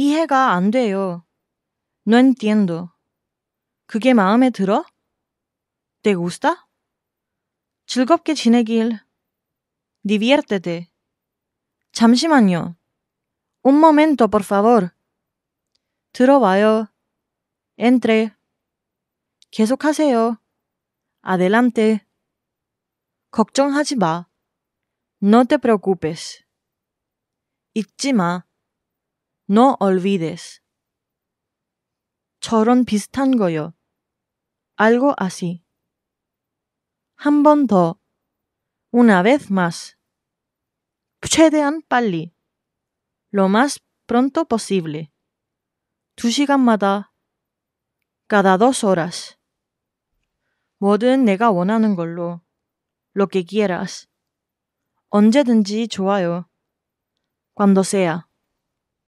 이해가 안 돼요. No entiendo. 그게 마음에 들어? ¿Te gusta? 즐겁게 지내길. Diviértete. 잠시만요. Un momento, por favor. 들어와요. Entre. 계속하세요. Adelante. 걱정하지 마. No te preocupes. 잊지 마. No olvides. 저런 비슷한 거요. Algo así. 한번 더. Una vez más. 최대한 빨리. Lo más pronto posible. 두 시간마다. Cada dos horas. 뭐든 내가 원하는 걸로. Lo que quieras. 언제든지 좋아요. Cuando sea.